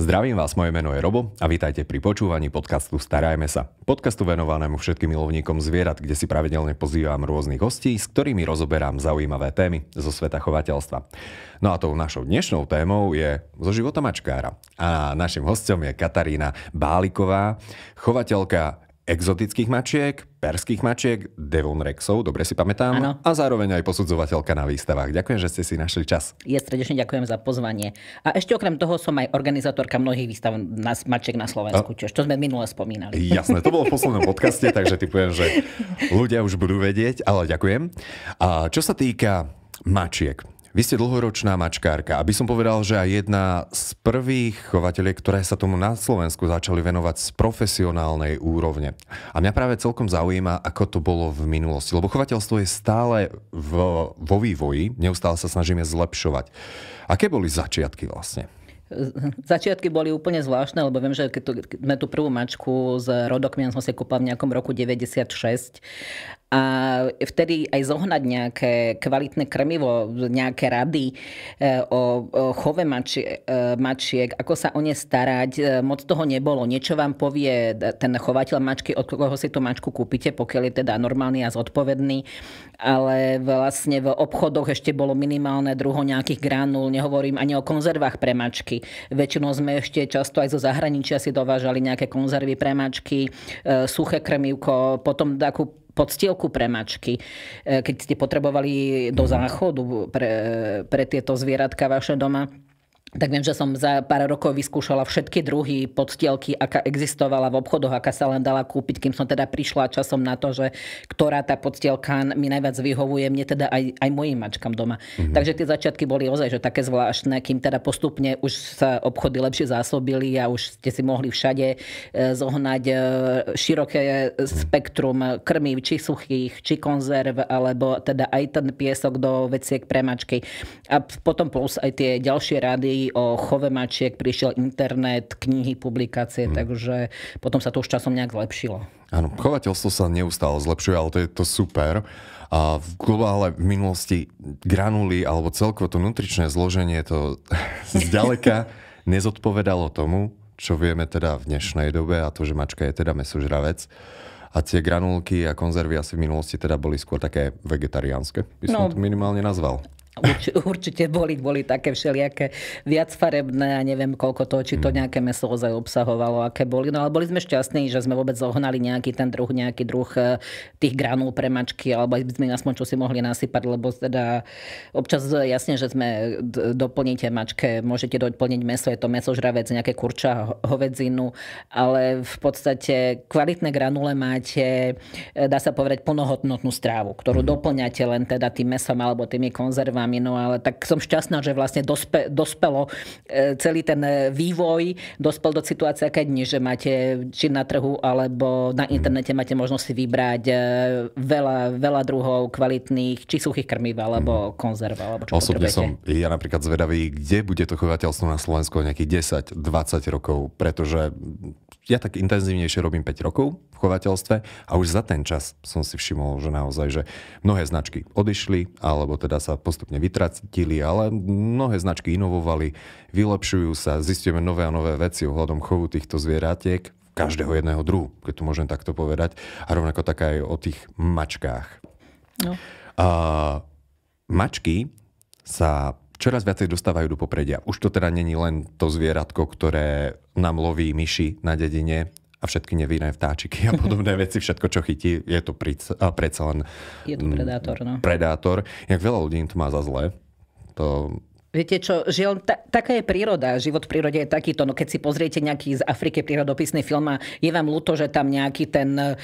Zdravím vás, moje meno je Robo a vítajte pri počúvaní podcastu Starajme sa. Podcastu venovanému všetkým milovníkom zvierat, kde si pravidelne pozývam rôznych hostí, s ktorými rozoberám zaujímavé témy zo sveta chovateľstva. No a tou našou dnešnou témou je zo života mačkára. A našim hostom je Katarína Báliková, chovateľka exotických mačiek, perských mačiek, Devon Rexov, dobre si pamätám, ano. a zároveň aj posudzovateľka na výstavách. Ďakujem, že ste si našli čas. Ja stredečne ďakujem za pozvanie. A ešte okrem toho som aj organizátorka mnohých výstav na, mačiek na Slovensku, a... čo, čo sme minule spomínali. Jasné, to bolo v poslednom podcaste, takže typujem, že ľudia už budú vedieť, ale ďakujem. A čo sa týka mačiek, vy ste dlhoročná mačkárka. Aby som povedal, že aj jedna z prvých chovateľiek, ktoré sa tomu na Slovensku začali venovať z profesionálnej úrovne. A mňa práve celkom zaujíma, ako to bolo v minulosti. Lebo chovateľstvo je stále v, vo vývoji, neustále sa snažíme zlepšovať. Aké boli začiatky vlastne? Začiatky boli úplne zvláštne, lebo viem, že keď sme tú prvú mačku z rodokmien sme si kúpali v nejakom roku 96 a vtedy aj zohnať nejaké kvalitné krmivo, nejaké rady e, o chove e, mačiek, ako sa o ne starať. E, moc toho nebolo. Niečo vám povie ten chovateľ mačky, od koho si tú mačku kúpite, pokiaľ je teda normálny a zodpovedný. Ale vlastne v obchodoch ešte bolo minimálne druho nejakých granul. Nehovorím ani o konzervách pre mačky. Väčšinou sme ešte často aj zo zahraničia si dovážali nejaké konzervy pre mačky, suché krmivko, potom takú podstielku pre mačky, e, keď ste potrebovali do mhm. záchodu pre, pre tieto zvieratka vaše doma tak viem, že som za pár rokov vyskúšala všetky druhy podstielky, aká existovala v obchodoch, aká sa len dala kúpiť, kým som teda prišla časom na to, že ktorá tá podstielka mi najviac vyhovuje, mne teda aj, aj mojim mačkám doma. Mm-hmm. Takže tie začiatky boli ozaj že také zvláštne, kým teda postupne už sa obchody lepšie zásobili a už ste si mohli všade e, zohnať e, široké spektrum krmív, či suchých, či konzerv, alebo teda aj ten piesok do veciek pre mačky. A potom plus aj tie ďalšie rady, o chove mačiek, prišiel internet, knihy, publikácie, hmm. takže potom sa to už časom nejak zlepšilo. Áno, chovateľstvo sa neustále zlepšuje, ale to je to super. A v globále v minulosti granuly alebo celkovo to nutričné zloženie to zďaleka nezodpovedalo tomu, čo vieme teda v dnešnej dobe a to, že mačka je teda mesožravec. A tie granulky a konzervy asi v minulosti teda boli skôr také vegetariánske, by som no, to minimálne nazval. určite boli, boli také všelijaké viacfarebné a neviem koľko toho, či to mm. nejaké meso ozaj obsahovalo, aké boli. No ale boli sme šťastní, že sme vôbec zohnali nejaký ten druh, nejaký druh e, tých granul pre mačky, alebo sme aspoň čo si mohli nasypať, lebo teda občas jasne, že sme doplníte mačke, môžete doplniť meso, je to meso žravec, nejaké kurča, hovedzinu, ale v podstate kvalitné granule máte, e, dá sa povedať, plnohodnotnú strávu, ktorú mm. doplňate len teda tým mesom alebo tými konzervami nami. No ale tak som šťastná, že vlastne dospe, dospelo e, celý ten e, vývoj, dospel do situácie, aké dnes, že máte či na trhu alebo na internete máte možnosť si vybrať e, veľa, veľa druhov kvalitných, či suchých krmív alebo mhm. konzerv. Alebo čo Osobne som ja napríklad zvedavý, kde bude to chovateľstvo na Slovensku nejakých 10-20 rokov, pretože ja tak intenzívnejšie robím 5 rokov v chovateľstve a už za ten čas som si všimol, že naozaj, že mnohé značky odišli, alebo teda sa postupne vytratili, ale mnohé značky inovovali, vylepšujú sa, zistíme nové a nové veci ohľadom chovu týchto zvieratiek, každého jedného druhu, keď to môžem takto povedať. A rovnako tak aj o tých mačkách. No. A, mačky sa čoraz viacej dostávajú do popredia. Už to teda není len to zvieratko, ktoré nám loví myši na dedine a všetky nevinné vtáčiky a podobné veci, všetko, čo chytí, je to predsa len... Je to predátor, mm, no. Predátor. Jak veľa ľudí to má za zle, to Viete čo, žiaľ, ta, taká je príroda. Život v prírode je takýto. No keď si pozriete nejaký z Afriky prírodopisný film a je vám ľúto, že tam nejaký ten e,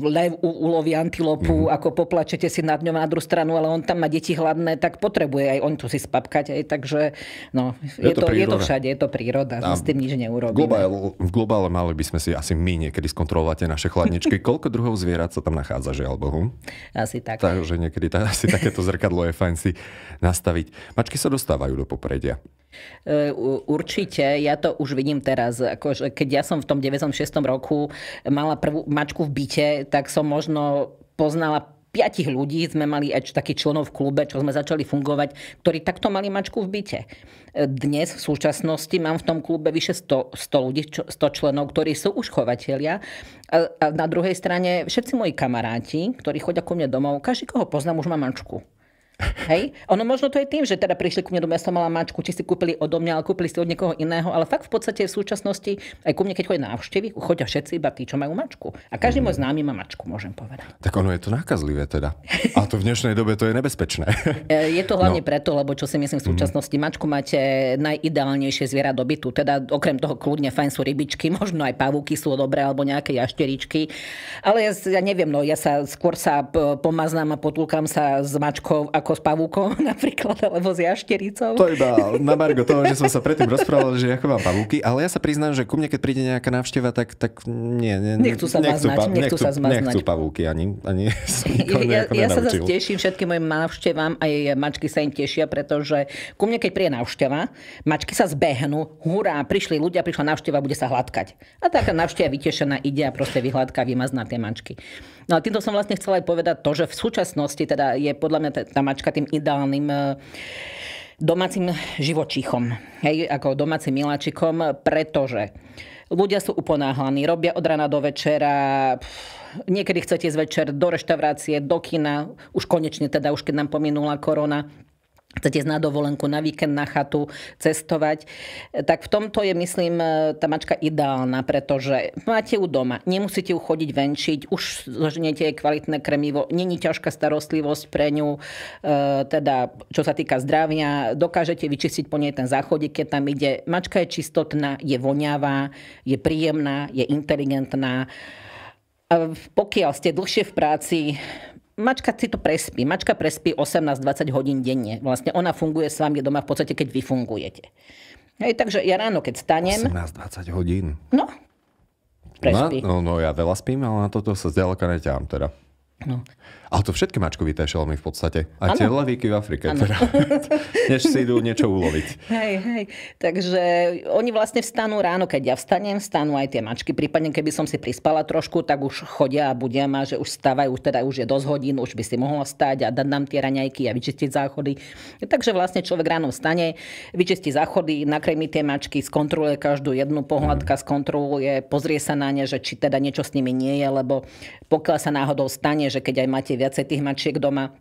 lev uloví antilopu, mm. ako poplačete si nad ňom na druhú stranu, ale on tam má deti hladné, tak potrebuje aj on tu si spapkať. Aj, takže no, je, je, to, je to všade, je to príroda. A s tým nič neurobíme. Globál, v globále mali by sme si asi my niekedy skontrolovať naše chladničky. Koľko druhov zvierat sa tam nachádza, žiaľ Bohu? Asi tak. Takže niekedy tá, asi takéto zrkadlo je fajn si nastaviť. Mačky sa nedostávajú do popredia. E, určite, ja to už vidím teraz. Akože, keď ja som v tom 96. roku mala prvú mačku v byte, tak som možno poznala piatich ľudí sme mali aj takých členov v klube, čo sme začali fungovať, ktorí takto mali mačku v byte. E, dnes v súčasnosti mám v tom klube vyše 100, 100 ľudí, 100 členov, ktorí sú už chovateľia. A, a na druhej strane všetci moji kamaráti, ktorí chodia ku mne domov, každý, koho poznám, už má mačku. Hej? Ono možno to je tým, že teda prišli ku mne do mesta mala mačku, či si kúpili odo mňa, ale kúpili si od niekoho iného, ale fakt v podstate v súčasnosti aj ku mne, keď chodí návštevy, chodia všetci iba tí, čo majú mačku. A každý mm. môj mhm. známy má mačku, môžem povedať. Tak ono je to nákazlivé teda. A to v dnešnej dobe to je nebezpečné. E, je to hlavne no. preto, lebo čo si myslím v mhm. súčasnosti, mm. mačku máte najideálnejšie zviera bytu. Teda okrem toho kľudne fajn sú rybičky, možno aj pavúky sú dobré alebo nejaké jašteričky. Ale ja, ja neviem, no ja sa skôr sa pomaznám a potulkám sa s mačkou ako ako s pavúkom napríklad, alebo s jaštericou. To iba na Margo toho, že som sa predtým rozprával, že ja mám pavúky, ale ja sa priznám, že ku mne, keď príde nejaká návšteva, tak, tak nie, nie, nechcú sa nechcú, maznať, pa, nechcú, nechcú sa zmaznať. Nechcú pavúky ani, ani ja, ja sa zase teším všetkým mojim návštevám, aj mačky sa im tešia, pretože ku mne, keď príde návšteva, mačky sa zbehnú, hurá, prišli ľudia, prišla návšteva, bude sa hladkať. A taká návšteva vytešená ide a proste vyhladká, vymazná tie mačky. No a týmto som vlastne chcela aj povedať to, že v súčasnosti teda je podľa mňa tá mačka tým ideálnym e, domácim živočíchom, hej, ako domácim miláčikom, pretože ľudia sú uponáhlaní, robia od rana do večera, niekedy chcete ísť večer do reštaurácie, do kina, už konečne teda, už keď nám pominula korona, chcete ísť na dovolenku, na víkend, na chatu, cestovať, tak v tomto je, myslím, e, tá mačka ideálna, pretože máte ju doma, nemusíte ju chodiť venčiť, už zoženiete jej kvalitné kremivo, není ťažká starostlivosť pre ňu, e, teda čo sa týka zdravia, dokážete vyčistiť po nej ten záchodík, keď tam ide. Mačka je čistotná, je voňavá, je príjemná, je inteligentná. A pokiaľ ste dlhšie v práci, mačka si to prespí. Mačka prespí 18-20 hodín denne. Vlastne ona funguje s vami doma v podstate, keď vy fungujete. Hej, takže ja ráno, keď stanem... 18-20 hodín. No. Prespí. No, no, no, ja veľa spím, ale na toto sa zďaleka neťahám teda. No. Ale to všetky mačkovité šelmy v podstate. A tie levíky v Afrike. Teda, než si idú niečo uloviť. Hej, hej. Takže oni vlastne vstanú ráno, keď ja vstanem, vstanú aj tie mačky. Prípadne, keby som si prispala trošku, tak už chodia a budia a že už stávajú, teda už je dosť hodín, už by si mohla stať a dať nám tie raňajky a vyčistiť záchody. Takže vlastne človek ráno vstane, vyčistí záchody, nakrmi tie mačky, skontroluje každú jednu pohľadka, mm. skontroluje, pozrie sa na ne, že či teda niečo s nimi nie je, lebo pokiaľ sa náhodou stane, že keď aj máte viacej tých mačiek doma,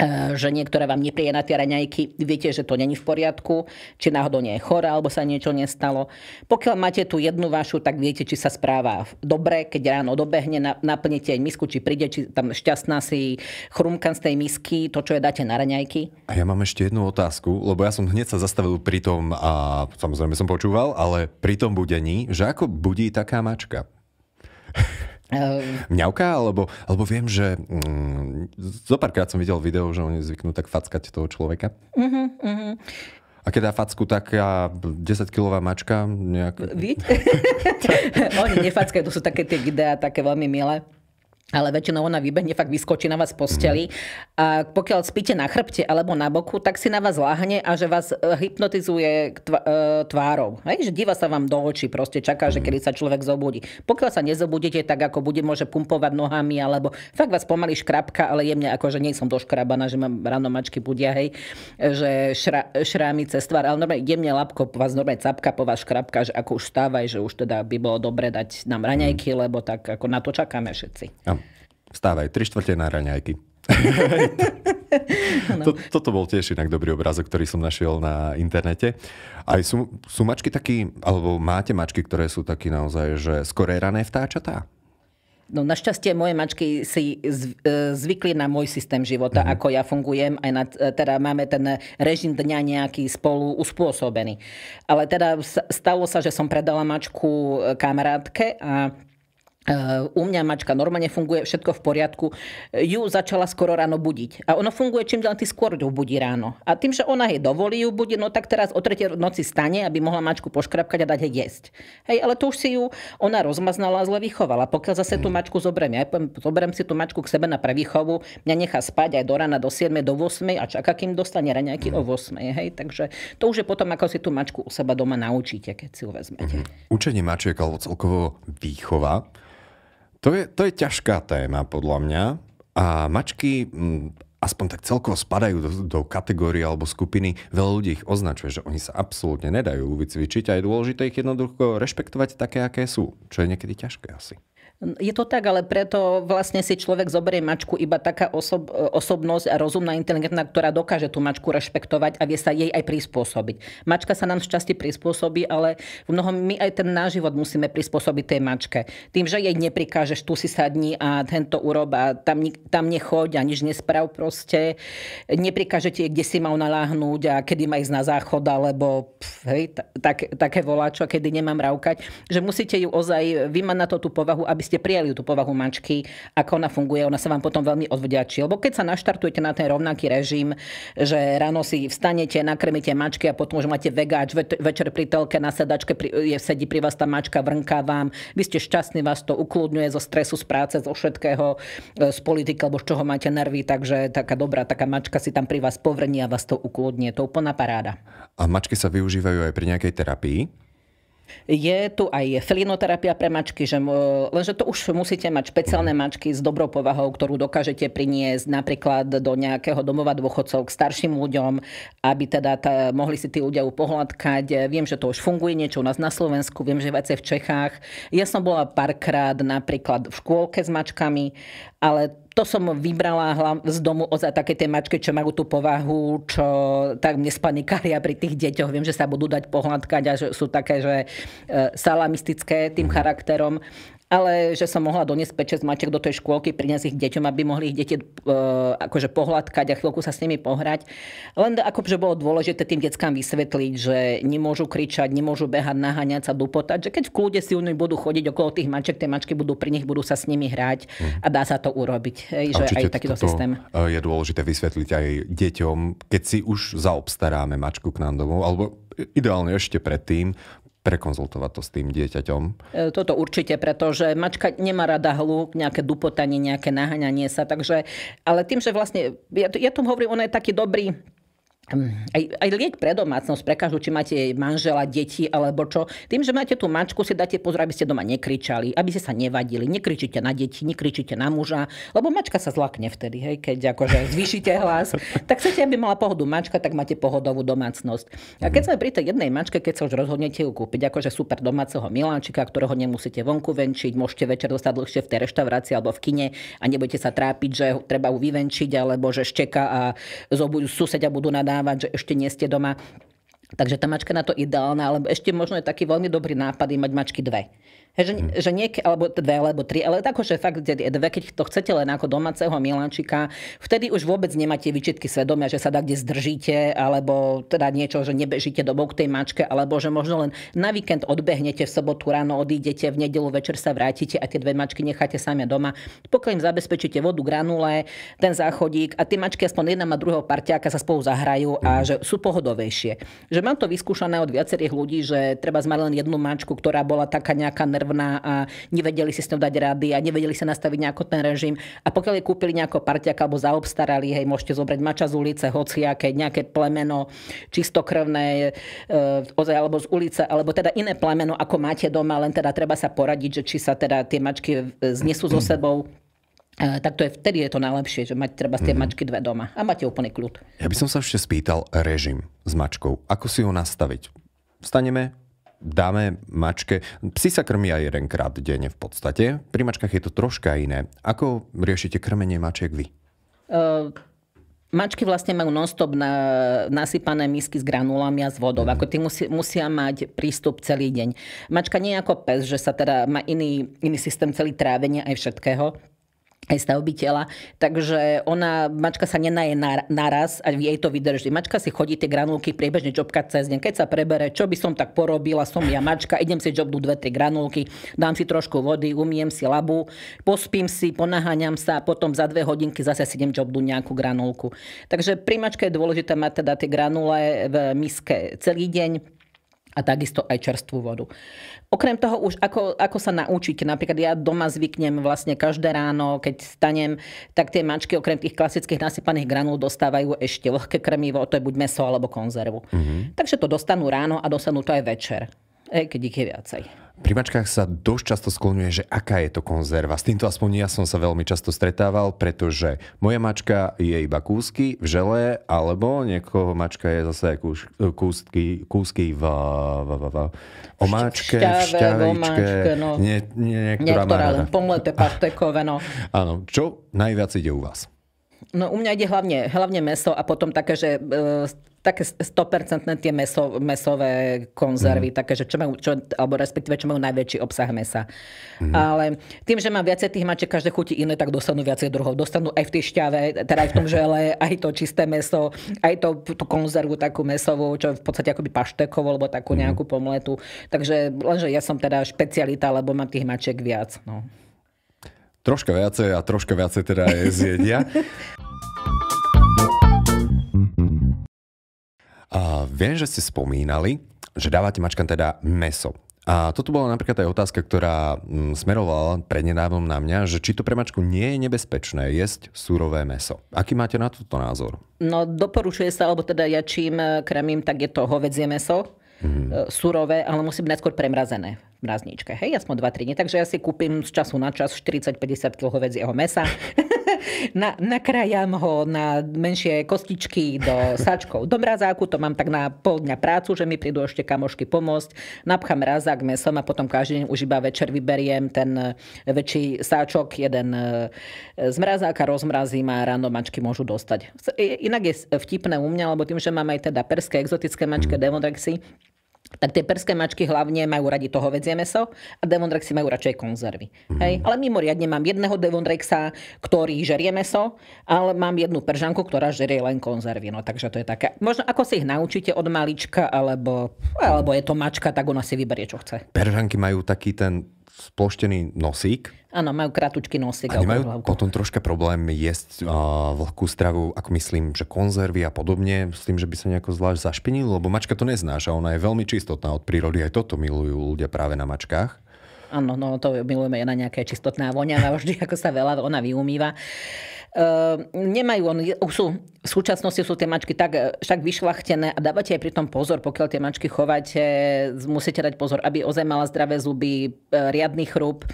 e, že niektorá vám nepríje na tie raňajky, viete, že to není v poriadku, či náhodou nie je chora, alebo sa niečo nestalo. Pokiaľ máte tú jednu vašu, tak viete, či sa správa dobre, keď ráno dobehne, naplníte aj misku, či príde, či tam šťastná si chrumkan z tej misky, to, čo je dáte na raňajky. A ja mám ešte jednu otázku, lebo ja som hneď sa zastavil pri tom, a samozrejme som počúval, ale pri tom budení, že ako budí taká mačka? Ehm. Mňauka, alebo, alebo viem, že mm, párkrát som videl video, že oni zvyknú tak fackať toho človeka. Uh-huh, uh-huh. A keď dá facku taká 10-kilová mačka? Nejak... Víte? oni nefackajú, to sú také tie videá, také veľmi milé ale väčšinou ona vybehne, fakt vyskočí na vás posteli. A pokiaľ spíte na chrbte alebo na boku, tak si na vás láhne a že vás eh, hypnotizuje eh, tvárou. Hej? Že díva sa vám do očí, proste čaká, že kedy sa človek zobudí. Pokiaľ sa nezobudíte, tak ako bude, môže pumpovať nohami, alebo fakt vás pomaly škrabka, ale jemne, ako že nie som doškrabaná, že mám ráno mačky budia, hej, že šra, šrámy cez tvár, ale normálne jemne labko vás normálne capka po vás škrabka, že ako už stávaj, že už teda by bolo dobre dať nám raňajky, lebo tak ako na to čakáme všetci. Ja. No. Vstávaj, tri štvrte na raňajky. to, toto bol tiež inak dobrý obrázok, ktorý som našiel na internete. Aj sú, sú mačky taký, alebo máte mačky, ktoré sú taký naozaj, že skoré rané vtáčatá? No našťastie moje mačky si e, zvykli na môj systém života, mm-hmm. ako ja fungujem, aj na, e, teda máme ten režim dňa nejaký spolu uspôsobený. Ale teda stalo sa, že som predala mačku e, kamarátke a Eh, u mňa mačka normálne funguje, všetko v poriadku. Ju začala skoro ráno budiť. A ono funguje čím ďalej, ty skôr ju budí ráno. A tým, že ona jej dovolí ju budiť, no tak teraz o tretej noci stane, aby mohla mačku poškrapkať a dať jej jesť. Hej, ale to už si ju ona rozmaznala a zle vychovala. Pokiaľ zase tú mačku zoberiem, ja poviem, zoberiem si tú mačku k sebe na prevýchovu, mňa nechá spať aj do rána, do 7, do 8 a čaká, kým dostane raňajky o 8. Hej, takže to už je potom, ako si tú mačku u seba doma naučíte, keď si ju vezmete. Mhm. Učenie mačiek alebo celkovo výchova to je, to je ťažká téma podľa mňa a mačky mm, aspoň tak celkovo spadajú do, do kategórie alebo skupiny. Veľa ľudí ich označuje, že oni sa absolútne nedajú vycvičiť a je dôležité ich jednoducho rešpektovať také, aké sú, čo je niekedy ťažké asi. Je to tak, ale preto vlastne si človek zoberie mačku iba taká osob, osobnosť a rozumná, inteligentná, ktorá dokáže tú mačku rešpektovať a vie sa jej aj prispôsobiť. Mačka sa nám šťastie prispôsobí, ale v mnohom my aj ten náš život musíme prispôsobiť tej mačke. Tým, že jej neprikážeš, tu si sadni a tento urob a tam, tam nechoď a nič nesprav proste. Neprikáže ti, kde si mal naláhnuť a kedy má ísť na záchod, alebo pf, hej, tak, také voláčo, kedy nemám raukať. Že musíte ju ozaj, vymať na to tú povahu, aby ste prijali tú povahu mačky, ako ona funguje, ona sa vám potom veľmi odvďačí. Lebo keď sa naštartujete na ten rovnaký režim, že ráno si vstanete, nakrmíte mačky a potom už máte vegáč, večer pri telke na sedačke je, sedí pri vás tá mačka, vrnká vám, vy ste šťastní, vás to ukludňuje zo stresu z práce, zo všetkého, e, z politiky alebo z čoho máte nervy, takže taká dobrá taká mačka si tam pri vás povrní a vás to ukludne. To úplná paráda. A mačky sa využívajú aj pri nejakej terapii? Je tu aj felinoterapia pre mačky, že, lenže to už musíte mať špeciálne mačky s dobrou povahou, ktorú dokážete priniesť napríklad do nejakého domova dôchodcov k starším ľuďom, aby teda tá, mohli si tí ľudia upohľadkať. Viem, že to už funguje niečo u nás na Slovensku, viem, že viacej v Čechách. Ja som bola párkrát napríklad v škôlke s mačkami, ale to som vybrala z domu oza také tie mačky, čo majú tú povahu, čo tak mne spanikária pri tých deťoch. Viem, že sa budú dať pohľadkať a že sú také, že e, salamistické tým charakterom ale že som mohla doniesť 5-6 mačiek do tej škôlky, priniesť ich deťom, aby mohli ich deti uh, akože pohľadkať a chvíľku sa s nimi pohrať. Len akože bolo dôležité tým deckám vysvetliť, že nemôžu kričať, nemôžu behať, naháňať sa, dupotať, že keď v kľude si oni budú chodiť okolo tých mačiek, tie mačky budú pri nich, budú sa s nimi hrať mhm. a dá sa to urobiť. Hej, že aj takýto systém. E, je dôležité vysvetliť aj deťom, keď si už zaobstaráme mačku k nám domov, alebo ideálne ešte predtým, prekonzultovať to s tým dieťaťom? E, toto určite, pretože mačka nemá rada hľúk, nejaké dupotanie, nejaké naháňanie sa, takže, ale tým, že vlastne, ja, ja tomu hovorím, on je taký dobrý Hm, aj, aj liek pre domácnosť, pre každú, či máte manžela, deti alebo čo. Tým, že máte tú mačku, si dáte pozor, aby ste doma nekričali, aby ste sa nevadili, nekričíte na deti, nekričíte na muža, lebo mačka sa zlakne vtedy, hej, keď akože zvýšite hlas. Tak chcete, aby mala pohodu mačka, tak máte pohodovú domácnosť. A keď sme pri tej jednej mačke, keď sa už rozhodnete ju kúpiť, akože super domáceho miláčika, ktorého nemusíte vonku venčiť, môžete večer dostať dlhšie v tej reštaurácii alebo v kine a nebudete sa trápiť, že treba ju vyvenčiť alebo že šteka a susedia budú nadávať uznávať, že ešte nie ste doma Takže tá mačka na to ideálna, alebo ešte možno je taký veľmi dobrý nápad mať mačky dve. He, že, hmm. že niek- alebo dve, alebo tri, ale tako, že fakt dve, keď to chcete len ako domáceho milančika, vtedy už vôbec nemáte výčitky svedomia, že sa dá kde zdržíte, alebo teda niečo, že nebežíte do k tej mačke, alebo že možno len na víkend odbehnete, v sobotu ráno odídete, v nedelu večer sa vrátite a tie dve mačky necháte samia doma. Pokiaľ im zabezpečíte vodu, granule, ten záchodík a tie mačky aspoň jedna má druhého parťáka sa spolu zahrajú a hmm. že sú pohodovejšie. Že že mám to vyskúšané od viacerých ľudí, že treba mali len jednu mačku, ktorá bola taká nejaká nervná a nevedeli si s ňou dať rady a nevedeli sa nastaviť nejako ten režim. A pokiaľ jej kúpili nejakú parťaka alebo zaobstarali, hej, môžete zobrať mača z ulice, hociaké, nejaké plemeno, čistokrvné, e, alebo z ulice, alebo teda iné plemeno, ako máte doma, len teda treba sa poradiť, že či sa teda tie mačky e, znesú so sebou E, tak to je, vtedy je to najlepšie, že mať treba z tie mm. mačky dve doma a máte úplný kľud. Ja by som sa ešte spýtal režim s mačkou. Ako si ho nastaviť? Vstaneme, dáme mačke, psi sa krmia jedenkrát denne v podstate, pri mačkách je to troška iné. Ako riešite krmenie mačiek vy? Uh, mačky vlastne majú non-stop na, nasypané misky s granulami a s vodou. Mm. Ako tí musí, musia mať prístup celý deň. Mačka nie je ako pes, že sa teda má iný, iný systém celý trávenia aj všetkého aj stavby tela, takže ona, mačka sa nenaje naraz a jej to vydrží. Mačka si chodí tie granulky priebežne čopkať cez deň. Keď sa prebere, čo by som tak porobila, som ja mačka, idem si čopnú dve, tri granulky, dám si trošku vody, umiem si labu, pospím si, ponaháňam sa a potom za dve hodinky zase si idem čopnú nejakú granulku. Takže pri mačke je dôležité mať teda tie granule v miske celý deň, a takisto aj čerstvú vodu. Okrem toho už ako, ako sa naučíte, napríklad ja doma zvyknem vlastne každé ráno, keď stanem, tak tie mačky okrem tých klasických nasypaných granul dostávajú ešte vlhké krmivo, to je buď meso alebo konzervu. Mm-hmm. Takže to dostanú ráno a dostanú to aj večer, keď ich je viacej. Pri mačkách sa dosť často skloňuje, že aká je to konzerva. S týmto aspoň ja som sa veľmi často stretával, pretože moja mačka je iba kúsky v žele, alebo niekoho mačka je zase aj kúsky, kúsky v, v, v, v omáčke, v šťavičke. No. Nie, nie, niektorá Niektoré len pomleté, pastekové. No. Áno, čo najviac ide u vás? No u mňa ide hlavne, hlavne meso a potom také, že e, také 100% tie meso, mesové konzervy, mm. také, že čo majú, čo, alebo respektíve, čo majú najväčší obsah mesa. Mm. Ale tým, že mám viacej tých mačiek, každé chutí iné, tak dostanú viacej druhov. Dostanú aj v tej šťave, teda aj v tom žele, aj to čisté meso, aj to, tú konzervu takú mesovú, čo je v podstate akoby paštekovo, alebo takú mm. nejakú pomletu. Takže lenže ja som teda špecialita, lebo mám tých mačiek viac. No. Troška viacej a troška viacej teda je zjedia. viem, že ste spomínali, že dávate mačkám teda meso. A toto bola napríklad aj otázka, ktorá mm, smerovala prednedávom na mňa, že či to pre mačku nie je nebezpečné jesť surové meso. Aký máte na toto názor? No doporučuje sa, alebo teda ja čím e, kremím, tak je to hovedzie meso, Mm. surové, ale musí byť najskôr premrazené v mrazničke. Hej, aspoň 2-3 dní. Takže ja si kúpim z času na čas 40-50 kg hovedzieho mesa. na, nakrajam ho na menšie kostičky do sačkov. Do mrazáku to mám tak na pol dňa prácu, že mi prídu ešte kamošky pomôcť. Napchám mrazák mesom a potom každý deň už iba večer vyberiem ten väčší sáčok, jeden e, z mrazáka rozmrazím a ráno mačky môžu dostať. Inak je vtipné u mňa, lebo tým, že mám aj teda perské exotické mačke, mm tak tie perské mačky hlavne majú radi toho vedzie meso a devondrexy majú radšej konzervy. Mm. Hej? Ale mimoriadne mám jedného devonrexa, ktorý žerie meso, ale mám jednu peržanku, ktorá žerie len konzervy. No takže to je také. Možno ako si ich naučíte od malička, alebo, alebo je to mačka, tak ona si vyberie, čo chce. Peržanky majú taký ten sploštený nosík. Áno, majú kratučky nosík. A nemajú hlavku. potom troška problém jesť uh, vlhkú stravu, ako myslím, že konzervy a podobne, s tým, že by sa nejako zvlášť zašpinil, lebo mačka to neznáša, ona je veľmi čistotná od prírody, aj toto milujú ľudia práve na mačkách. Áno, no to milujeme, je na nejaké čistotná vonia, vždy ako sa veľa ona vyumýva. Uh, nemajú, on, sú, v súčasnosti sú tie mačky tak e, však vyšlachtené a dávate aj pri tom pozor, pokiaľ tie mačky chovate, musíte dať pozor, aby ozaj mala zdravé zuby, e, riadny chrup,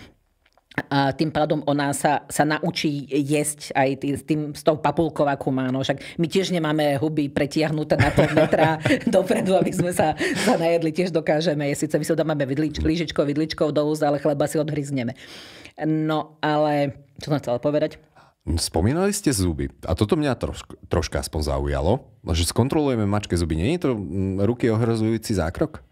a tým pádom ona sa, sa naučí jesť aj tý, tým, s tou papulkou, akú má. No, však my tiež nemáme huby pretiahnuté na pol metra dopredu, aby sme sa, sa najedli. Tiež dokážeme Je síce, my sa máme vidlič, lížičko, vidličkou do úst, ale chleba si odhryzneme. No ale, čo som chcela povedať? Spomínali ste zuby. A toto mňa trošku, troška aspoň zaujalo, že skontrolujeme mačke zuby. Nie je to mm, ruky ohrozujúci zákrok?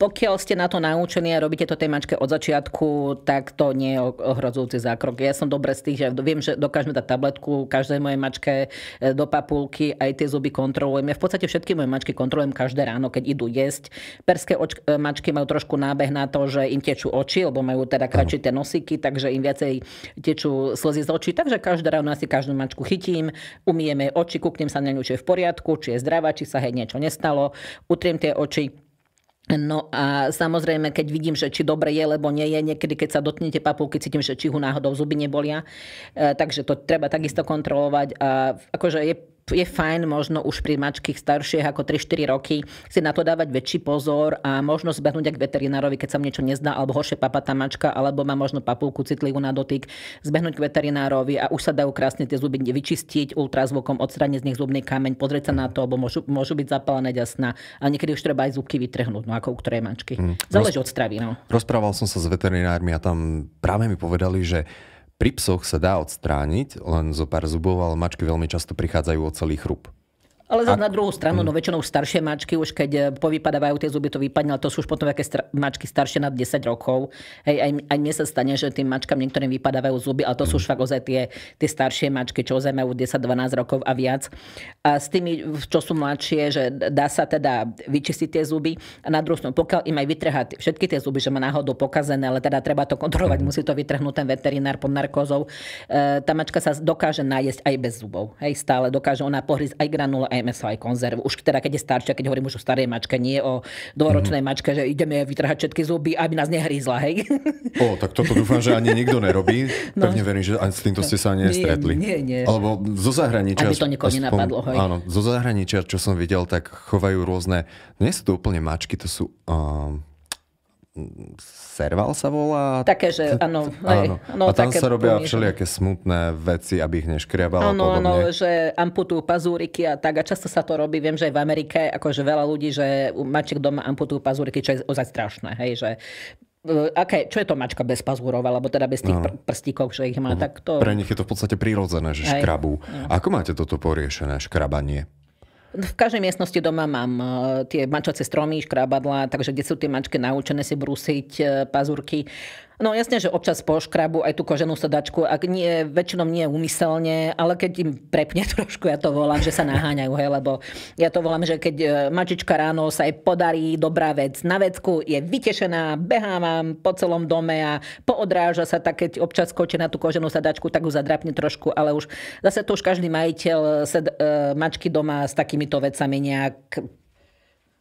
pokiaľ ste na to naučení a robíte to tej mačke od začiatku, tak to nie je ohrozujúci zákrok. Ja som dobre z tých, že viem, že dokážeme dať tabletku každej mojej mačke e, do papulky, aj tie zuby kontrolujem. Ja v podstate všetky moje mačky kontrolujem každé ráno, keď idú jesť. Perské oč- e, mačky majú trošku nábeh na to, že im tečú oči, lebo majú teda kratšie tie nosiky, takže im viacej tečú slzy z očí. Takže každé ráno asi každú mačku chytím, umieme oči, kúknem sa na ňu, či je v poriadku, či je zdravá, či sa hej niečo nestalo, utriem tie oči No a samozrejme, keď vidím, že či dobre je, lebo nie je, niekedy keď sa dotknete papulky, cítim, že či ho náhodou zuby nebolia. E, takže to treba takisto kontrolovať. A akože je je fajn možno už pri mačkých starších ako 3-4 roky si na to dávať väčší pozor a možno zbehnúť k veterinárovi, keď sa mu niečo nezdá, alebo horšie papa tá mačka, alebo má možno papulku citlivú na dotyk, zbehnúť k veterinárovi a už sa dajú krásne tie zuby vyčistiť ultrazvukom, odstrániť z nich zubný kameň, pozrieť sa na to, lebo môžu, môžu byť zapálené ďasná. A niekedy už treba aj zubky vytrhnúť, no ako u ktorej mačky. Hmm. Záleží od stravy. No. Rozprával som sa s veterinármi a tam práve mi povedali, že pri psoch sa dá odstrániť len zo pár zubov, ale mačky veľmi často prichádzajú o celý chrup. Ale zase na druhú stranu, no mm. väčšinou staršie mačky už keď e, povypadávajú tie zuby, to vypadne, ale to sú už potom také star- mačky staršie nad 10 rokov. Hej, aj, aj mne sa stane, že tým mačkám niektorým vypadávajú zuby, ale to sú už fakt ozaj tie, tie staršie mačky, čo ozaj majú 10-12 rokov a viac. A s tými, čo sú mladšie, že dá sa teda vyčistiť tie zuby. A na druhú stranu, pokiaľ im aj vytrhať všetky tie zuby, že má náhodou pokazené, ale teda treba to kontrolovať, mm. musí to vytrhnúť ten veterinár pod narkózou. E, tá mačka sa dokáže nájsť aj bez zubov. Hej, stále dokáže ona pohrísť aj granule, aj najeme sa aj konzervu. Už teda keď je staršia, keď hovorím už o starej mačke, nie o dvoročnej mm-hmm. mačke, že ideme vytrhať všetky zuby, aby nás nehrízla, hej. O, tak toto dúfam, že ani nikto nerobí. No. Pevne verím, že s týmto ste sa nestretli. Nie, nie, nie. Alebo zo zahraničia. Aby to nikoho aspoň, nenapadlo, hej. Áno, zo zahraničia, čo som videl, tak chovajú rôzne, nie sú to úplne mačky, to sú um, Serval sa volá? Také, že áno. áno. a tam také sa robia ponížené. všelijaké smutné veci, aby ich neškriabalo Áno, áno, že amputujú pazúriky a tak. A často sa to robí, viem, že aj v Amerike, akože veľa ľudí, že maček doma amputujú pazúriky, čo je ozaj strašné. Hej, že e, aké, čo je to mačka bez pazúrov, alebo teda bez tých no. pr- prstíkov, že ich má, no, tak to... Pre nich je to v podstate prírodzené, že škrabú. No. Ako máte toto poriešené škrabanie? V každej miestnosti doma mám e, tie mačace stromy, škrabadla, takže kde sú tie mačky naučené si brúsiť e, pazúrky. No jasne, že občas poškrabu aj tú koženú sedačku, ak nie, väčšinou nie úmyselne, ale keď im prepne trošku, ja to volám, že sa naháňajú, hej, lebo ja to volám, že keď e, mačička ráno sa jej podarí dobrá vec na vecku, je vytešená, behá vám po celom dome a poodráža sa, tak keď občas skočí na tú koženú sedačku, tak ju zadrapne trošku, ale už zase to už každý majiteľ sed, e, mačky doma s takýmito vecami nejak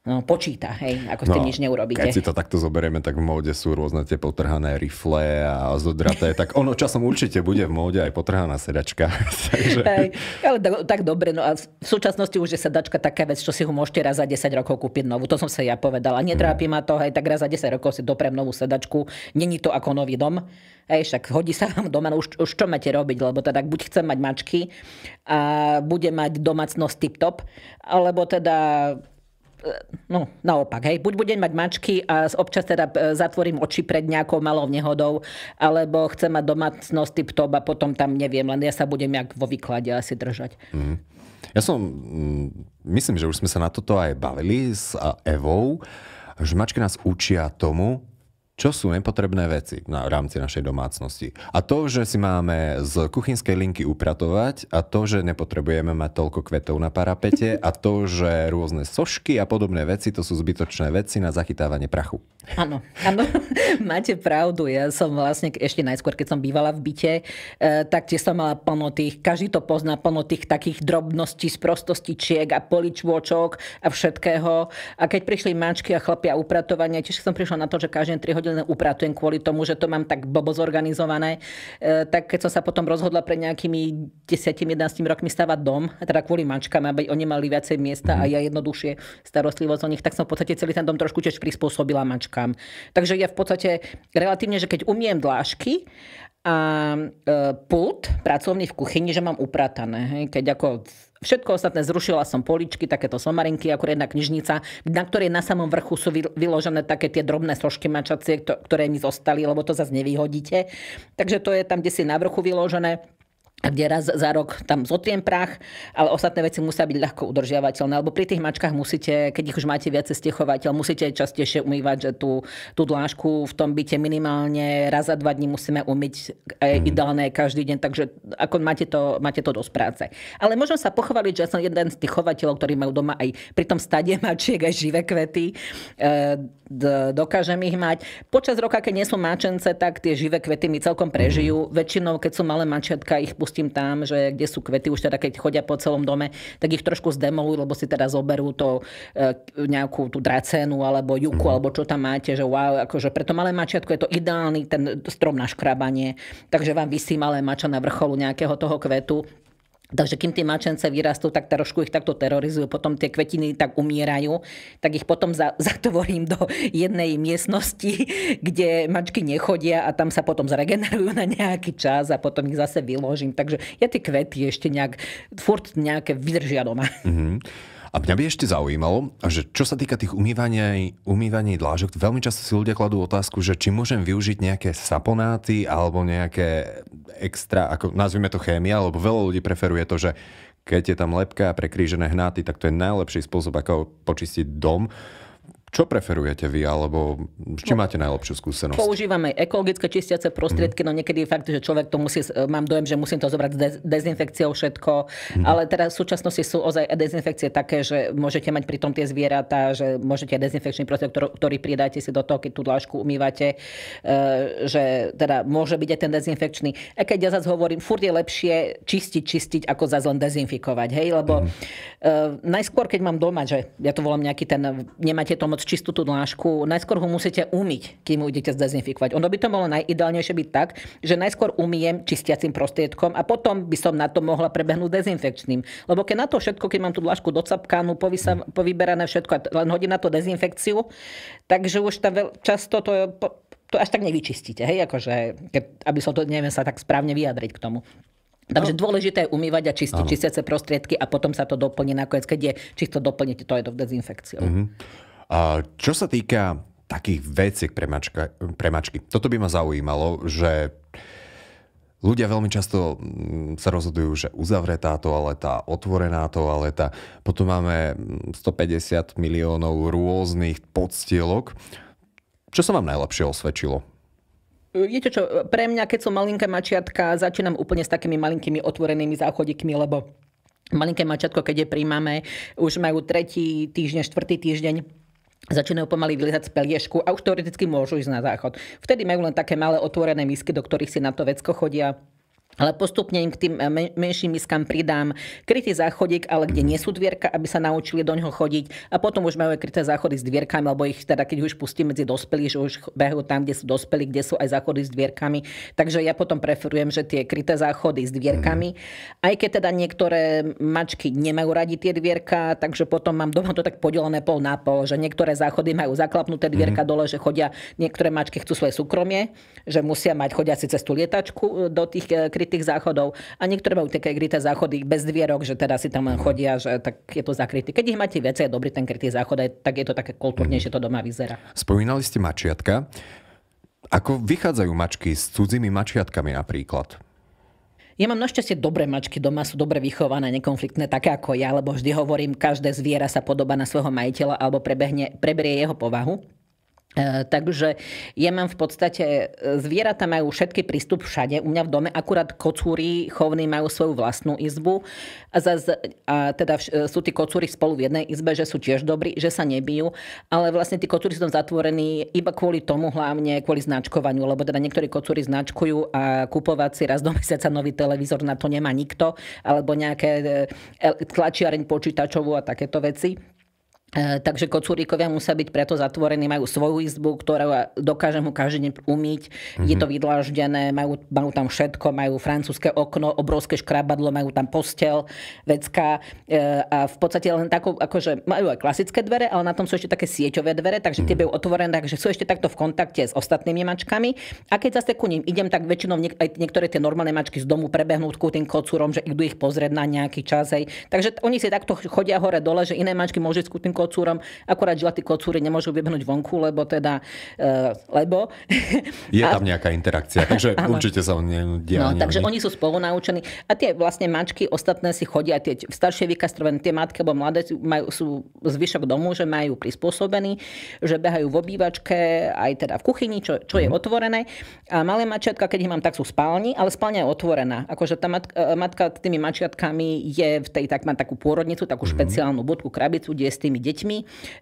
No, počíta, hej, ako s tým no, nič neurobíte. Keď si to takto zoberieme, tak v móde sú rôzne tie potrhané rifle a zodraté, tak ono časom určite bude v móde aj potrhaná sedačka. Takže... Hej, ale tak, tak dobre, no a v súčasnosti už je sedačka taká vec, čo si ho môžete raz za 10 rokov kúpiť novú, to som sa ja povedala, netrápi hmm. ma to, hej, tak raz za 10 rokov si doprem novú sedačku, není to ako nový dom, Ej, však hodí sa vám doma, no už, už čo máte robiť, lebo teda buď chcem mať mačky a bude mať domácnosť tip-top, alebo teda no, naopak, hej, buď budem mať mačky a občas teda e, zatvorím oči pred nejakou malou nehodou, alebo chcem mať domácnosť typ top a potom tam neviem, len ja sa budem jak vo výklade asi držať. Mm. Ja som, mm, myslím, že už sme sa na toto aj bavili s Evou, že mačky nás učia tomu, čo sú nepotrebné veci na rámci našej domácnosti. A to, že si máme z kuchynskej linky upratovať a to, že nepotrebujeme mať toľko kvetov na parapete a to, že rôzne sošky a podobné veci, to sú zbytočné veci na zachytávanie prachu. Áno, áno, máte pravdu. Ja som vlastne ešte najskôr, keď som bývala v byte, e, tak tiež som mala plno tých, každý to pozná, plno tých takých drobností, sprostostičiek a poličôčok a všetkého. A keď prišli mačky a chlapia upratovania, tiež som prišla na to, že každý 3 hodiny upratujem kvôli tomu, že to mám tak blbo zorganizované. E, tak keď som sa potom rozhodla pred nejakými 10-11 rokmi stavať dom, teda kvôli mačkám, aby oni mali viacej miesta mm. a mhm. ja jednoduchšie starostlivosť o nich, tak som v podstate celý ten dom trošku tiež prispôsobila mačkám. Takže ja v podstate relatívne, že keď umiem dlášky a e, pult pracovný v kuchyni, že mám upratané. Hej? Keď ako Všetko ostatné zrušila som poličky, takéto somarinky, ako jedna knižnica, na ktorej na samom vrchu sú vyložené také tie drobné sošky mačacie, ktoré mi zostali, lebo to zase nevyhodíte. Takže to je tam, kde si na vrchu vyložené kde raz za rok tam zotriem prach, ale ostatné veci musia byť ľahko udržiavateľné. Alebo pri tých mačkách musíte, keď ich už máte viacej stechovateľ, musíte častejšie umývať že tú, tú dlážku v tom byte minimálne raz za dva dní musíme umyť mm. ideálne každý deň, takže ako máte to, máte to dosť práce. Ale môžem sa pochváliť, že ja som jeden z tých chovateľov, ktorí majú doma aj pri tom stade mačiek aj živé kvety. E, dokážem ich mať. Počas roka, keď nie sú mačence, tak tie živé kvety mi celkom prežijú. Mm. Väčšinou, keď sú malé mačiatka, ich pustím tam, že kde sú kvety, už teda keď chodia po celom dome, tak ich trošku zdemolujú, lebo si teda zoberú to e, nejakú tú dracenu alebo juku, mm. alebo čo tam máte, že wow, akože preto malé mačiatko je to ideálny ten strom na škrabanie. Takže vám vysí malé mača na vrcholu nejakého toho kvetu Takže kým tie mačence vyrastú, tak trošku ich takto terorizujú, potom tie kvetiny tak umierajú, tak ich potom za, zatvorím do jednej miestnosti, kde mačky nechodia a tam sa potom zregenerujú na nejaký čas a potom ich zase vyložím. Takže ja tie kvety ešte nejak, furt nejaké vydržia doma. Mm-hmm. A mňa by ešte zaujímalo, že čo sa týka tých umývaní, umývaní dlážok, veľmi často si ľudia kladú otázku, že či môžem využiť nejaké saponáty alebo nejaké extra, ako nazvime to chémia, lebo veľa ľudí preferuje to, že keď je tam lepka a prekrížené hnáty, tak to je najlepší spôsob, ako počistiť dom. Čo preferujete vy, alebo s čím no, máte najlepšiu skúsenosť? Používame ekologické čistiace prostriedky, mm-hmm. no niekedy je fakt, že človek to musí, e, mám dojem, že musím to zobrať s dez, dezinfekciou všetko, mm-hmm. ale teraz v súčasnosti sú ozaj dezinfekcie také, že môžete mať pritom tie zvieratá, že môžete dezinfekčný prostriedok, ktorý, ktorý pridáte si do toho, keď tú dlážku umývate, e, že teda môže byť aj ten dezinfekčný. A e, keď ja zase hovorím, furt je lepšie čistiť, čistiť, ako zase len dezinfikovať, hej, lebo mm-hmm. najskôr, keď mám doma, že ja to volám nejaký ten, nemáte tomu moc čistú tú dlášku, najskôr ho musíte umyť, kým ho idete zdezinfikovať. Ono by to mohlo najideálnejšie byť tak, že najskôr umiem čistiacim prostriedkom a potom by som na to mohla prebehnúť dezinfekčným. Lebo keď na to všetko, keď mám tú dlášku docapkanú, povyberané všetko a len hodím na to dezinfekciu, takže už tam často to to až tak nevyčistíte, hej, akože, keď, aby som to, neviem sa tak správne vyjadriť k tomu. Takže no. dôležité je umývať a čistiť čistiace prostriedky a potom sa to doplní nakoniec, keď je čisto doplniť, to aj do dezinfekciou. Mm-hmm. Čo sa týka takých veciek pre, mačka, pre mačky, toto by ma zaujímalo, že ľudia veľmi často mm, sa rozhodujú, že uzavretá toaleta, otvorená toaleta, potom máme 150 mm, miliónov rôznych podstielok. Čo sa vám najlepšie osvedčilo? Viete čo, pre mňa, keď som malinká mačiatka, začínam úplne s takými malinkými otvorenými záchodikmi, lebo malinké mačiatko, keď je príjmame, už majú tretí týždeň, štvrtý týždeň, začínajú pomaly vylizať z peliešku a už teoreticky môžu ísť na záchod. Vtedy majú len také malé otvorené misky, do ktorých si na to vecko chodia ale postupne im k tým e, menším miskám pridám krytý záchodík, ale kde nie sú dvierka, aby sa naučili do neho chodiť. A potom už majú kryté záchody s dvierkami, alebo ich teda, keď už pustím medzi dospelí, že už behajú tam, kde sú dospelí, kde sú aj záchody s dvierkami. Takže ja potom preferujem, že tie kryté záchody s dvierkami. Mhm. Aj keď teda niektoré mačky nemajú radi tie dvierka, takže potom mám doma to tak podelené pol na pol, že niektoré záchody majú zaklapnuté mhm. dvierka mm dole, že chodia, niektoré mačky chcú svoje súkromie, že musia mať, chodia si cez tú lietačku e, do tých e, krytých zakrytých záchodov a niektoré majú také kryté záchody bez dvierok, že teda si tam chodia, že tak je to zakrytý. Keď ich máte viacej, a dobrý ten krytý záchod, tak je to také kultúrnejšie, mhm. to doma vyzerá. Spomínali ste mačiatka. Ako vychádzajú mačky s cudzými mačiatkami napríklad? Ja mám našťastie dobré mačky doma, sú dobre vychované, nekonfliktné, také ako ja, lebo vždy hovorím, každé zviera sa podoba na svojho majiteľa alebo prebehne, preberie jeho povahu. E, takže ja mám v podstate, e, zvieratá majú všetky prístup všade. U mňa v dome akurát kocúry chovní majú svoju vlastnú izbu. A, zaz, a teda vš, e, sú tí kocúry spolu v jednej izbe, že sú tiež dobrí, že sa nebijú. Ale vlastne tí kocúry sú tam zatvorení iba kvôli tomu hlavne, kvôli značkovaniu. Lebo teda niektorí kocúry značkujú a kupovať si raz do mesiaca nový televízor na to nemá nikto. Alebo nejaké tlačiareň počítačovú a takéto veci. E, takže kocúrikovia musia byť preto zatvorení, majú svoju izbu, ktorú dokážem mu každý deň umyť, mm-hmm. je to mhm. vydláždené, majú, majú tam všetko, majú francúzske okno, obrovské škrabadlo, majú tam postel, vecka e, a v podstate len takú, akože majú aj klasické dvere, ale na tom sú ešte také sieťové dvere, takže mm-hmm. tie mhm. budú otvorené, takže sú ešte takto v kontakte s ostatnými mačkami a keď zase ku ním idem, tak väčšinou niek- aj niektoré tie normálne mačky z domu prebehnú ku tým kocúrom, že idú ich pozrieť na nejaký čas. Hej. Takže t- oni si takto chodia hore dole, že iné mačky môžu ísť kocúrom. Akurát žlatí kocúry nemôžu vybehnúť vonku, lebo teda, Uh, lebo... Je a... tam nejaká interakcia, takže ano. určite sa ne, no, Takže oni sú spolu naučení. A tie vlastne mačky ostatné si chodia, tie staršie vykastrované, tie matky alebo mladé majú, sú zvyšok domu, že majú prispôsobený, že behajú v obývačke, aj teda v kuchyni, čo, čo mm. je mhm. otvorené. A malé mačiatka, keď ich mám, tak sú spálni, ale spálňa je otvorená. Akože tá matka, eh, matka s tými mačiatkami je v tej, tak má takú pôrodnicu, takú mhm. špeciálnu budku, krabicu, kde je s tými deťmi,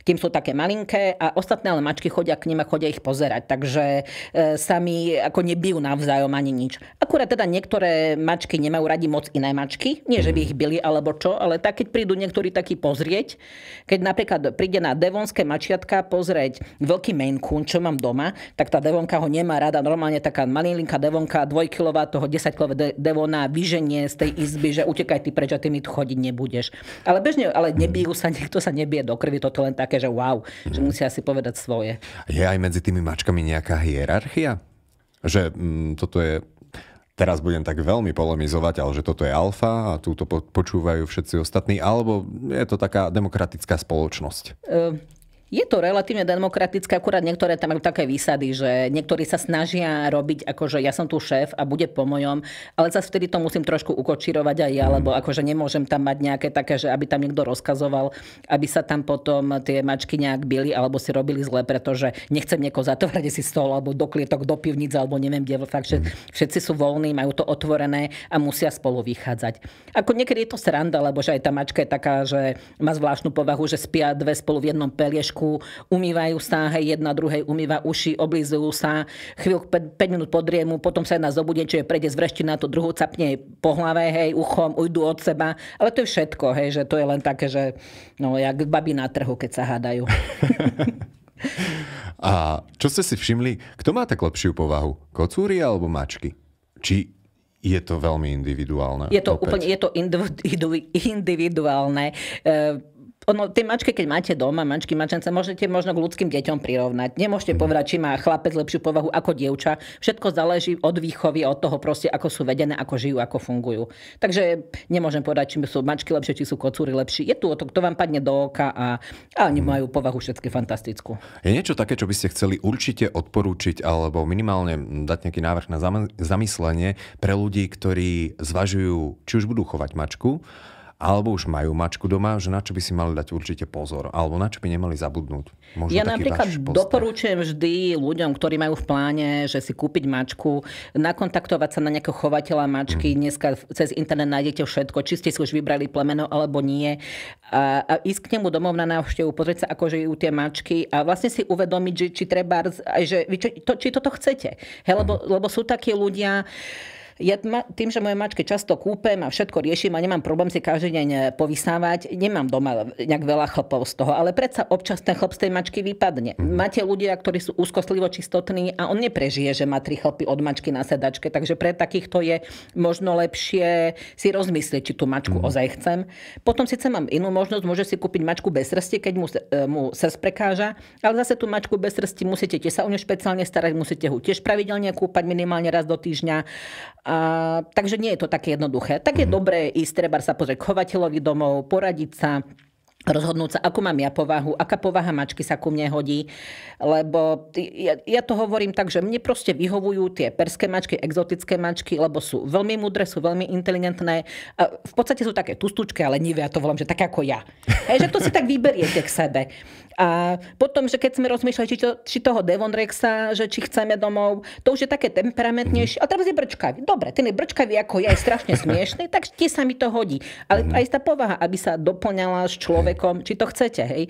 kým sú také malinké a ostatné ale mačky chodia k nim a chodia ich pozerať, takže e, sami ako nebijú navzájom ani nič. Akurát teda niektoré mačky nemajú radi moc iné mačky, nie že by ich byli alebo čo, ale tak keď prídu niektorí takí pozrieť, keď napríklad príde na devonské mačiatka pozrieť veľký Maine Coon, čo mám doma, tak tá devonka ho nemá rada, normálne taká malinka devonka, dvojkilová toho 10 kilové devona vyženie z tej izby, že utekaj ty preč a ty mi tu chodiť nebudeš. Ale bežne, ale nebijú sa, niekto sa nebije do okredy toto len také, že wow, mm. že musia si povedať svoje. Je aj medzi tými mačkami nejaká hierarchia? Že mm, toto je teraz budem tak veľmi polemizovať, ale že toto je alfa a túto počúvajú všetci ostatní, alebo je to taká demokratická spoločnosť? Uh, je to relatívne demokratické, akurát niektoré tam majú také výsady, že niektorí sa snažia robiť, akože ja som tu šéf a bude po mojom, ale zase vtedy to musím trošku ukočírovať aj ja, mm. lebo akože nemôžem tam mať nejaké také, že aby tam niekto rozkazoval, aby sa tam potom tie mačky nejak byli alebo si robili zle, pretože nechcem niekoho zatvárať si stôl alebo do klietok, do pivnice alebo neviem kde. Fakt, že všetci sú voľní, majú to otvorené a musia spolu vychádzať. Ako niekedy je to sranda, lebo že aj tá mačka je taká, že má zvláštnu povahu, že spia dve spolu v jednom peliešku poriadku, umývajú sa, hej, jedna druhej umýva uši, oblizujú sa, chvíľku 5, 5 minút podriemu, potom sa jedna zobudie, je prejde z na to druhú, capne po hlave, hej, uchom, ujdu od seba. Ale to je všetko, hej, že to je len také, že no, jak babi na trhu, keď sa hádajú. A čo ste si všimli, kto má tak lepšiu povahu? Kocúry alebo mačky? Či je to veľmi individuálne. Je to opäť. úplne je to individu, individuálne. E, ono, tie mačky, keď máte doma, mačky, mačence, môžete možno k ľudským deťom prirovnať. Nemôžete mhm. povedať, či má chlapec lepšiu povahu ako dievča. Všetko záleží od výchovy, od toho proste, ako sú vedené, ako žijú, ako fungujú. Takže nemôžem povedať, či sú mačky lepšie, či sú kocúry lepšie. Je tu o to, kto vám padne do oka a, a oni mhm. majú povahu všetky fantastickú. Je niečo také, čo by ste chceli určite odporúčiť alebo minimálne dať nejaký návrh na zamyslenie pre ľudí, ktorí zvažujú, či už budú chovať mačku, alebo už majú mačku doma, že na čo by si mali dať určite pozor, alebo na čo by nemali zabudnúť. Možno ja napríklad doporučujem vždy ľuďom, ktorí majú v pláne, že si kúpiť mačku, nakontaktovať sa na nejakého chovateľa mačky. Mm. Dneska cez internet nájdete všetko, či ste si už vybrali plemeno alebo nie. A, a ísť k nemu domov na návštevu, pozrieť sa, ako žijú tie mačky a vlastne si uvedomiť, že, či treba, že, to, či toto chcete. He, lebo, mm. lebo sú takí ľudia, ja tým, že moje mačke často kúpem a všetko riešim a nemám problém si každý deň eh, povysávať, nemám doma nejak veľa chlpov z toho, ale predsa občas ten chlop z tej mačky vypadne. Mm. Máte ľudia, ktorí sú úzkostlivo čistotní a on neprežije, že má tri chlpy od mačky na sedačke, takže pre takýchto je možno lepšie si rozmyslieť, či tú mačku mm. ozaj chcem. Potom síce mám inú možnosť, môže si kúpiť mačku bez srsti, keď mu, eh, mu srst prekáža, ale zase tú mačku bez srsti musíte tiež sa o ňu špeciálne starať, musíte ho tiež pravidelne kúpať minimálne raz do týždňa a, takže nie je to také jednoduché. Tak je mhm. dobré ísť treba sa pozrieť chovateľovi domov, poradiť sa, rozhodnúť sa, ako mám ja povahu, aká povaha mačky sa ku mne hodí. Lebo ja, ja to hovorím tak, že mne proste vyhovujú tie perské mačky, exotické mačky, lebo sú veľmi múdre, sú veľmi inteligentné. A v podstate sú také tustučky, ale nie ja to volám, že tak ako ja. Hej, že to si tak vyberiete k sebe. A potom, že keď sme rozmýšľali, či, to, či toho Devonrexa, že či chceme domov, to už je také temperamentnejšie. A teraz je brčkavý. Dobre, ten je brčkavý ako ja, je strašne smiešný, tak tie sa mi to hodí. Ale mhm. aj tá povaha, aby sa doplňala s človekom, či to chcete, hej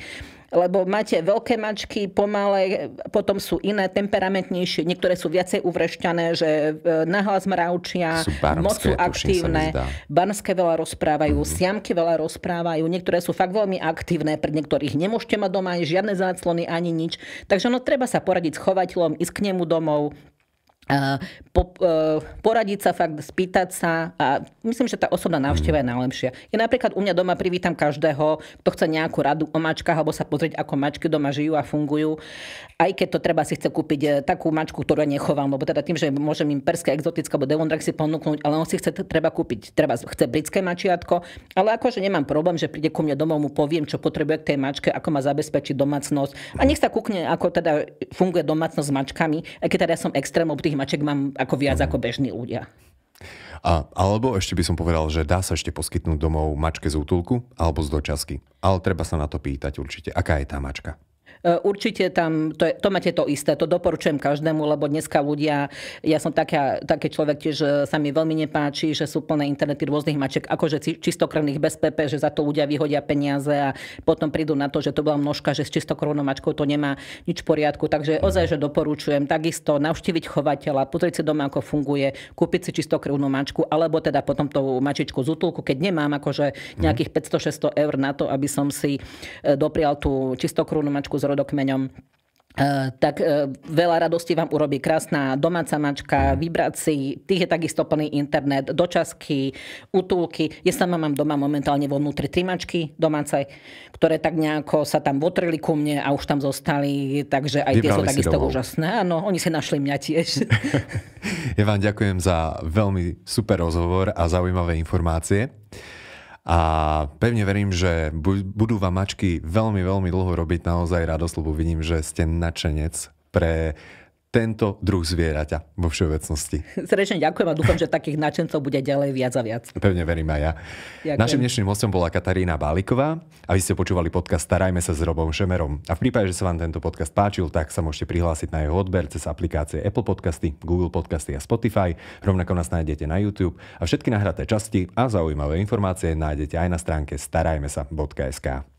lebo máte veľké mačky, pomalé, potom sú iné, temperamentnejšie, niektoré sú viacej uvrešťané, že e, nahlas mravčia, moc sú aktívne, barnské veľa rozprávajú, mm-hmm. siamky veľa rozprávajú, niektoré sú fakt veľmi aktívne, pre niektorých nemôžete mať doma ani žiadne záclony, ani nič. Takže no treba sa poradiť s chovateľom, ísť k nemu domov, Eh, po, eh, poradiť sa fakt, spýtať sa a myslím, že tá osobná návšteva je mhm. najlepšia. Ja napríklad u mňa doma privítam každého, kto chce nejakú radu o mačkách alebo sa pozrieť, ako mačky doma žijú a fungujú. Aj keď to treba si chce kúpiť eh, takú mačku, ktorú ja nechovám, lebo teda tým, že môžem im perské exotické alebo devondrak si ponúknuť, ale on si chce treba kúpiť, treba chce britské mačiatko, ale akože nemám problém, že príde ku mne domov, mu poviem, čo potrebuje k tej mačke, ako má zabezpečiť domácnosť a nech sa kúkne, ako teda funguje domácnosť s mačkami, aj keď teda ja som extrém, tých maček mám ako viac ako mhm. bežní ľudia. A, alebo ešte by som povedal, že dá sa ešte poskytnúť domov mačke z útulku alebo z dočasky. Ale treba sa na to pýtať určite, aká je tá mačka. E, určite tam, to, je, to máte to isté, to doporučujem každému, lebo dneska ľudia, ja som taká, taký človek tiež, sa mi veľmi nepáči, že sú plné internety rôznych mačiek, akože čistokrvných bez PP, že za to ľudia vyhodia peniaze a potom prídu na to, že to bola množka, že s čistokrvnou mačkou to nemá nič v poriadku. Takže ozaj, že doporučujem takisto navštíviť chovateľa, pozrieť si doma, ako funguje, kúpiť si čistokrvnú mačku, alebo teda potom tú mačičku z útulku, keď nemám akože mhm. nejakých 500-600 eur na to, aby som si e, doprial tú čistokrvnú mačku z rodokmeňom, e, tak e, veľa radosti vám urobí krásna domáca mačka, vybrať si, tých je takisto plný internet, dočasky, útulky. Ja sama mám doma momentálne vo vnútri tri mačky domáce, ktoré tak nejako sa tam votrili ku mne a už tam zostali, takže aj Vybrali tie sú takisto domov. úžasné. Áno, oni si našli mňa tiež. ja vám ďakujem za veľmi super rozhovor a zaujímavé informácie. A pevne verím, že budú vám mačky veľmi, veľmi dlho robiť naozaj radosť, lebo vidím, že ste nadšenec pre tento druh zvieraťa vo všeobecnosti. Srečne ďakujem a dúfam, že takých načencov bude ďalej viac a viac. Pevne verím aj ja. Ďakujem. Našim dnešným hostom bola Katarína Báliková a vy ste počúvali podcast Starajme sa s Robom Šemerom. A v prípade, že sa vám tento podcast páčil, tak sa môžete prihlásiť na jeho odber cez aplikácie Apple Podcasty, Google Podcasty a Spotify. Rovnako nás nájdete na YouTube a všetky nahraté časti a zaujímavé informácie nájdete aj na stránke starajmesa.sk.